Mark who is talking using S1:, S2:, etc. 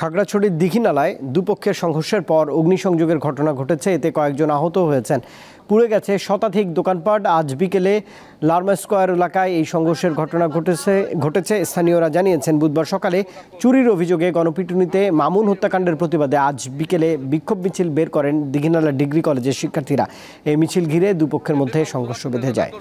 S1: খাগড়াছড়ির দিঘিনালায় দুপক্ষের সংঘর্ষের পর অগ্নিসংযোগের ঘটনা ঘটেছে এতে কয়েকজন আহত হয়েছেন পুড়ে গেছে শতাধিক দোকানপাট আজ বিকেলে লার্মা স্কোয়ার এলাকায় এই সংঘর্ষের ঘটনা ঘটেছে ঘটেছে স্থানীয়রা জানিয়েছেন বুধবার সকালে চুরির অভিযোগে গণপিটুনিতে মামুন হত্যাকাণ্ডের প্রতিবাদে আজ বিকেলে বিক্ষোভ মিছিল বের করেন দিঘিনালা ডিগ্রি কলেজের শিক্ষার্থীরা এই মিছিল ঘিরে দুপক্ষের মধ্যে সংঘর্ষ বেঁধে যায়